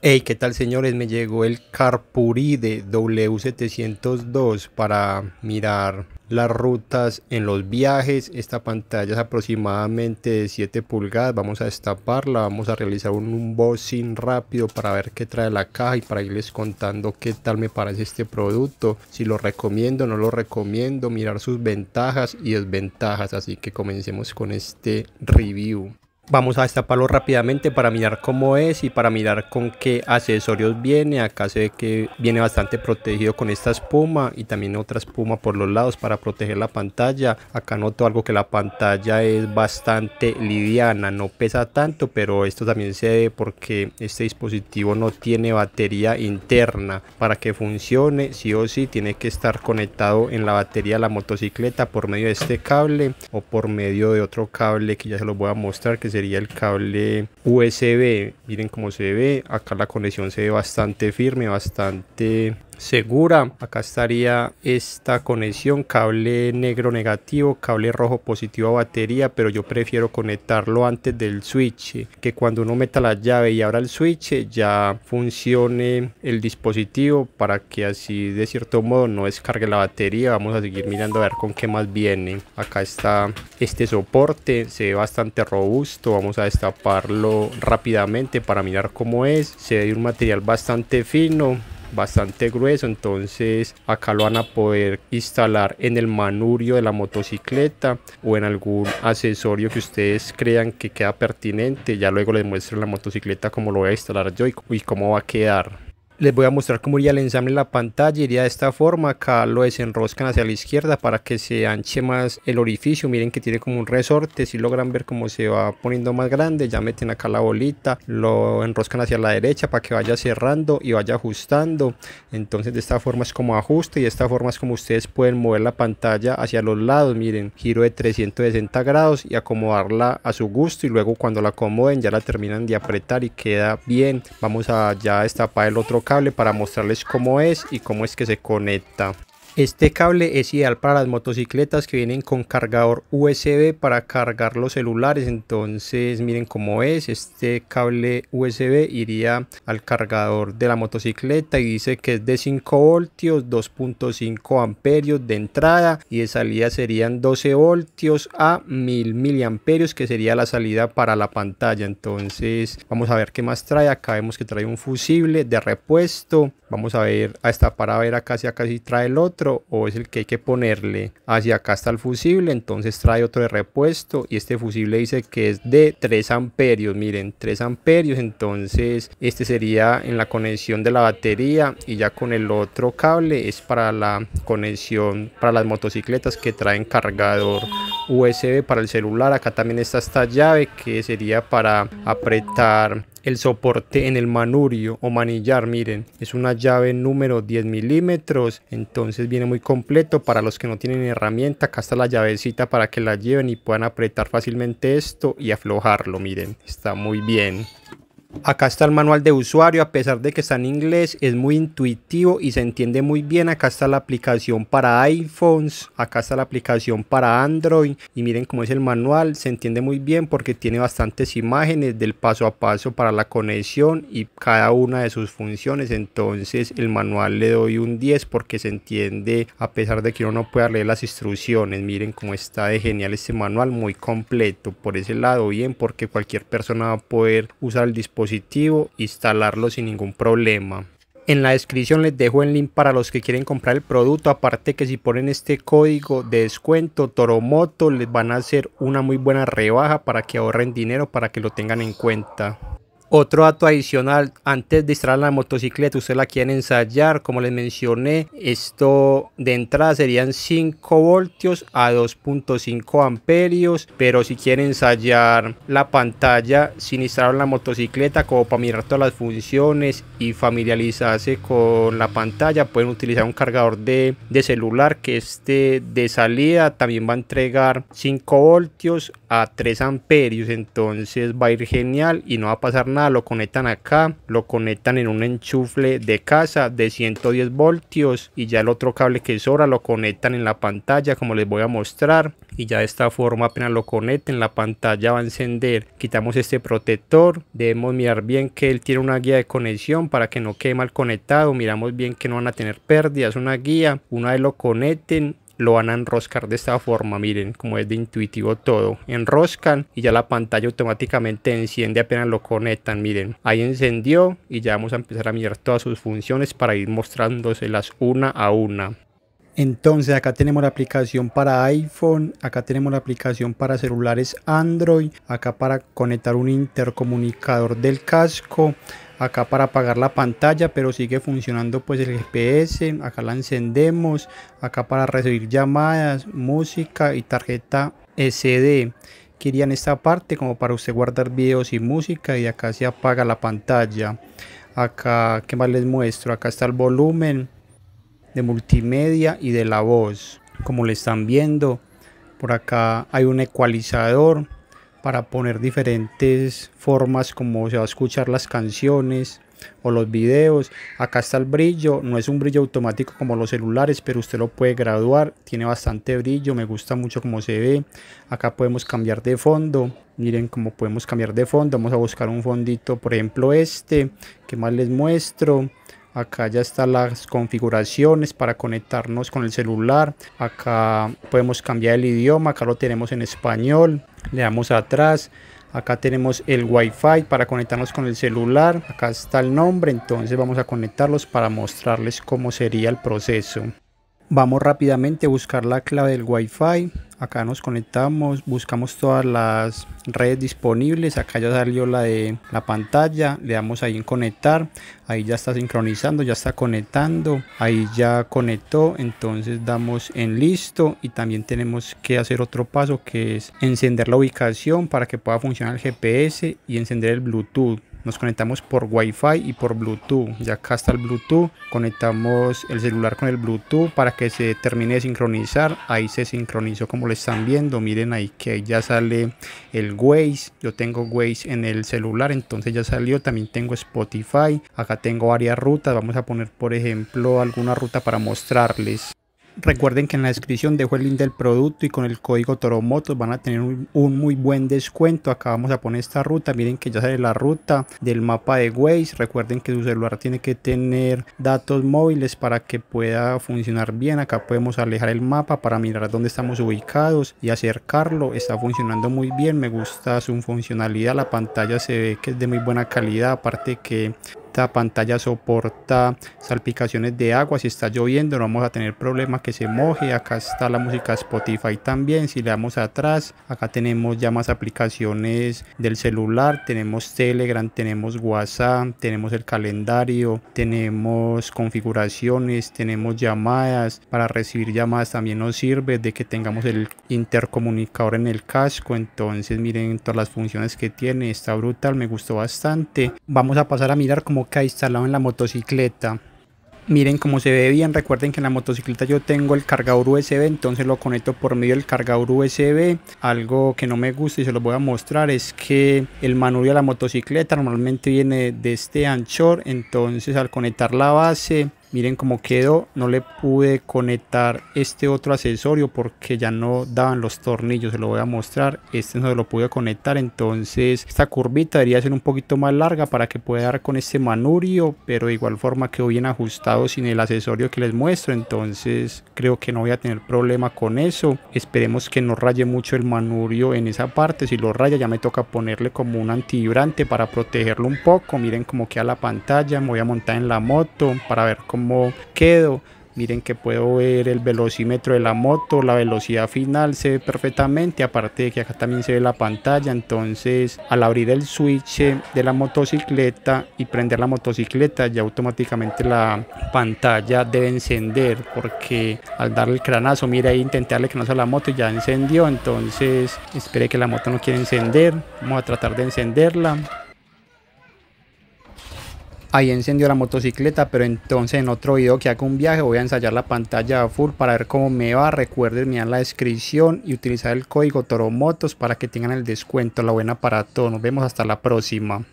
Hey, ¿qué tal señores? Me llegó el Carpuride de W702 para mirar las rutas en los viajes. Esta pantalla es aproximadamente de 7 pulgadas. Vamos a destaparla, vamos a realizar un unboxing rápido para ver qué trae la caja y para irles contando qué tal me parece este producto. Si lo recomiendo, o no lo recomiendo, mirar sus ventajas y desventajas. Así que comencemos con este review. Vamos a destaparlo rápidamente para mirar cómo es y para mirar con qué accesorios viene. Acá se ve que viene bastante protegido con esta espuma y también otra espuma por los lados para proteger la pantalla. Acá noto algo que la pantalla es bastante liviana, no pesa tanto, pero esto también se ve porque este dispositivo no tiene batería interna. Para que funcione, sí o sí, tiene que estar conectado en la batería de la motocicleta por medio de este cable o por medio de otro cable que ya se los voy a mostrar que se sería el cable USB. Miren cómo se ve. Acá la conexión se ve bastante firme, bastante segura. Acá estaría esta conexión, cable negro negativo, cable rojo positivo a batería, pero yo prefiero conectarlo antes del switch, que cuando uno meta la llave y abra el switch ya funcione el dispositivo para que así de cierto modo no descargue la batería. Vamos a seguir mirando a ver con qué más viene. Acá está este soporte, se ve bastante robusto, vamos a destaparlo rápidamente para mirar cómo es. Se ve un material bastante fino bastante grueso entonces acá lo van a poder instalar en el manurio de la motocicleta o en algún accesorio que ustedes crean que queda pertinente ya luego les muestro la motocicleta como lo voy a instalar yo y cómo va a quedar les voy a mostrar cómo iría el ensamble la pantalla, iría de esta forma, acá lo desenroscan hacia la izquierda para que se anche más el orificio, miren que tiene como un resorte, si logran ver cómo se va poniendo más grande, ya meten acá la bolita, lo enroscan hacia la derecha para que vaya cerrando y vaya ajustando, entonces de esta forma es como ajuste y de esta forma es como ustedes pueden mover la pantalla hacia los lados, miren, giro de 360 grados y acomodarla a su gusto y luego cuando la acomoden ya la terminan de apretar y queda bien, vamos a ya destapar el otro cable para mostrarles cómo es y cómo es que se conecta. Este cable es ideal para las motocicletas que vienen con cargador USB para cargar los celulares. Entonces miren cómo es. Este cable USB iría al cargador de la motocicleta y dice que es de 5 voltios, 2.5 amperios de entrada y de salida serían 12 voltios a 1000 miliamperios que sería la salida para la pantalla. Entonces vamos a ver qué más trae. Acá vemos que trae un fusible de repuesto. Vamos a ver hasta para ver acá si acá sí trae el otro o es el que hay que ponerle. Hacia acá está el fusible, entonces trae otro de repuesto y este fusible dice que es de 3 amperios, miren, 3 amperios, entonces este sería en la conexión de la batería y ya con el otro cable es para la conexión para las motocicletas que traen cargador USB para el celular. Acá también está esta llave que sería para apretar el soporte en el manurio o manillar, miren, es una llave número 10 milímetros, entonces viene muy completo para los que no tienen herramienta, acá está la llavecita para que la lleven y puedan apretar fácilmente esto y aflojarlo, miren, está muy bien. Acá está el manual de usuario, a pesar de que está en inglés, es muy intuitivo y se entiende muy bien. Acá está la aplicación para iPhones, acá está la aplicación para Android y miren cómo es el manual, se entiende muy bien porque tiene bastantes imágenes del paso a paso para la conexión y cada una de sus funciones. Entonces el manual le doy un 10 porque se entiende a pesar de que uno no pueda leer las instrucciones. Miren cómo está de genial este manual, muy completo. Por ese lado bien porque cualquier persona va a poder usar el dispositivo instalarlo sin ningún problema. En la descripción les dejo el link para los que quieren comprar el producto. Aparte que si ponen este código de descuento Toromoto les van a hacer una muy buena rebaja para que ahorren dinero para que lo tengan en cuenta. Otro dato adicional, antes de instalar la motocicleta, usted la quiere ensayar, como les mencioné, esto de entrada serían 5 voltios a 2.5 amperios, pero si quiere ensayar la pantalla sin instalar la motocicleta, como para mirar todas las funciones y familiarizarse con la pantalla, pueden utilizar un cargador de, de celular que esté de salida también va a entregar 5 voltios a 3 amperios, entonces va a ir genial y no va a pasar nada lo conectan acá, lo conectan en un enchufle de casa de 110 voltios y ya el otro cable que es ahora lo conectan en la pantalla como les voy a mostrar y ya de esta forma apenas lo conecten la pantalla va a encender quitamos este protector debemos mirar bien que él tiene una guía de conexión para que no quede mal conectado miramos bien que no van a tener pérdidas una guía una vez lo conecten lo van a enroscar de esta forma, miren como es de intuitivo todo, enroscan y ya la pantalla automáticamente enciende apenas lo conectan, miren, ahí encendió y ya vamos a empezar a mirar todas sus funciones para ir mostrándoselas una a una. Entonces acá tenemos la aplicación para iPhone, acá tenemos la aplicación para celulares Android, acá para conectar un intercomunicador del casco, acá para apagar la pantalla pero sigue funcionando pues el GPS acá la encendemos acá para recibir llamadas música y tarjeta SD querían esta parte como para usted guardar videos y música y acá se apaga la pantalla acá qué más les muestro acá está el volumen de multimedia y de la voz como le están viendo por acá hay un ecualizador para poner diferentes formas como se va a escuchar las canciones o los videos. Acá está el brillo, no es un brillo automático como los celulares, pero usted lo puede graduar, tiene bastante brillo, me gusta mucho cómo se ve. Acá podemos cambiar de fondo, miren cómo podemos cambiar de fondo, vamos a buscar un fondito, por ejemplo este, que más les muestro acá ya están las configuraciones para conectarnos con el celular acá podemos cambiar el idioma acá lo tenemos en español le damos atrás acá tenemos el wifi para conectarnos con el celular acá está el nombre entonces vamos a conectarlos para mostrarles cómo sería el proceso vamos rápidamente a buscar la clave del wifi acá nos conectamos, buscamos todas las redes disponibles, acá ya salió la de la pantalla, le damos ahí en conectar, ahí ya está sincronizando, ya está conectando, ahí ya conectó, entonces damos en listo y también tenemos que hacer otro paso que es encender la ubicación para que pueda funcionar el GPS y encender el Bluetooth. Nos conectamos por Wi-Fi y por Bluetooth. Ya acá está el Bluetooth. Conectamos el celular con el Bluetooth para que se termine de sincronizar. Ahí se sincronizó como lo están viendo. Miren ahí que ya sale el Waze. Yo tengo Waze en el celular, entonces ya salió. También tengo Spotify. Acá tengo varias rutas. Vamos a poner, por ejemplo, alguna ruta para mostrarles. Recuerden que en la descripción dejo el link del producto y con el código Toromotos van a tener un, un, muy buen descuento. Acá vamos a poner esta ruta. Miren que ya sale la ruta del mapa de Waze. Recuerden que su celular tiene que tener datos móviles para que pueda funcionar bien. Acá podemos alejar el mapa para mirar dónde estamos ubicados y acercarlo. Está funcionando muy bien. Me gusta su funcionalidad. La pantalla se ve que es de muy buena calidad. Aparte que pantalla soporta salpicaciones de agua. Si está lloviendo no vamos a tener problemas que se moje. Acá está la música Spotify también. Si le damos atrás, acá tenemos ya más aplicaciones del celular. Tenemos Telegram, tenemos WhatsApp, tenemos el calendario, tenemos configuraciones, tenemos llamadas. Para recibir llamadas también nos sirve de que tengamos el intercomunicador en el casco. Entonces miren todas las funciones que tiene. Está brutal, me gustó bastante. Vamos a pasar a mirar como instalado en la motocicleta. Miren cómo se ve bien, recuerden que en la motocicleta yo tengo el cargador USB, entonces lo conecto por medio del cargador USB. Algo que no me gusta y se lo voy a mostrar es que el manubrio de la motocicleta normalmente viene de este anchor, entonces al conectar la base Miren cómo quedó, no le pude conectar este otro accesorio porque ya no daban los tornillos, se lo voy a mostrar. Este no se lo pude conectar, entonces esta curvita debería ser un poquito más larga para que pueda dar con este manurio, pero de igual forma quedó bien ajustado sin el accesorio que les muestro, entonces creo que no voy a tener problema con eso. Esperemos que no raye mucho el manurio en esa parte, si lo raya ya me toca ponerle como un antivibrante para protegerlo un poco. Miren cómo queda la pantalla, me voy a montar en la moto para ver cómo cómo quedo. Miren que puedo ver el velocímetro de la moto, la velocidad final se ve perfectamente, aparte de que acá también se ve la pantalla, entonces al abrir el switch de la motocicleta y prender la motocicleta ya automáticamente la pantalla debe encender porque al darle el cranazo, mira ahí intenté darle cranazo a la moto y ya encendió, entonces espere que la moto no quiera encender, vamos a tratar de encenderla, Ahí encendió la motocicleta, pero entonces en otro video que haga un viaje voy a ensayar la pantalla full para ver cómo me va. Recuerden mirar la descripción y utilizar el código Toromotos para que tengan el descuento. La buena para todos. Nos vemos hasta la próxima.